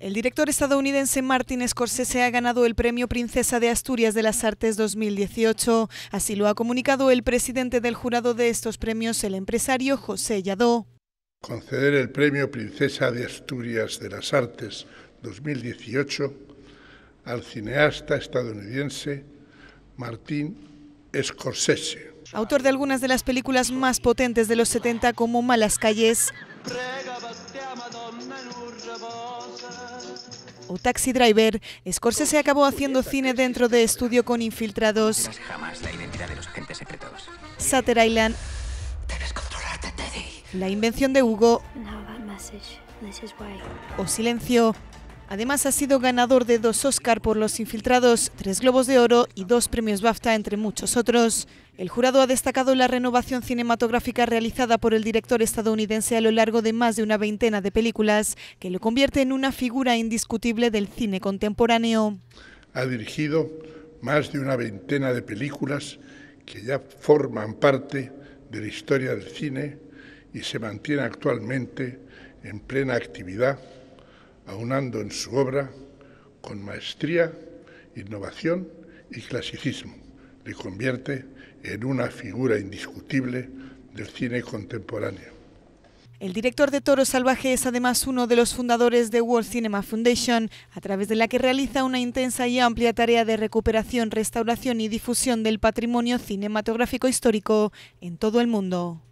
El director estadounidense Martin Scorsese ha ganado el Premio Princesa de Asturias de las Artes 2018. Así lo ha comunicado el presidente del jurado de estos premios, el empresario José Yadó. Conceder el Premio Princesa de Asturias de las Artes 2018 al cineasta estadounidense Martin Scorsese. Autor de algunas de las películas más potentes de los 70 como Malas Calles. O Taxi Driver, Scorsese acabó haciendo cine dentro de estudio con Infiltrados, jamás la Island, La invención de Hugo, o Silencio. Además ha sido ganador de dos Oscar por Los Infiltrados, tres Globos de Oro y dos premios BAFTA, entre muchos otros. El jurado ha destacado la renovación cinematográfica realizada por el director estadounidense a lo largo de más de una veintena de películas, que lo convierte en una figura indiscutible del cine contemporáneo. Ha dirigido más de una veintena de películas que ya forman parte de la historia del cine y se mantiene actualmente en plena actividad aunando en su obra con maestría, innovación y clasicismo. Le convierte en una figura indiscutible del cine contemporáneo. El director de Toro Salvaje es además uno de los fundadores de World Cinema Foundation, a través de la que realiza una intensa y amplia tarea de recuperación, restauración y difusión del patrimonio cinematográfico histórico en todo el mundo.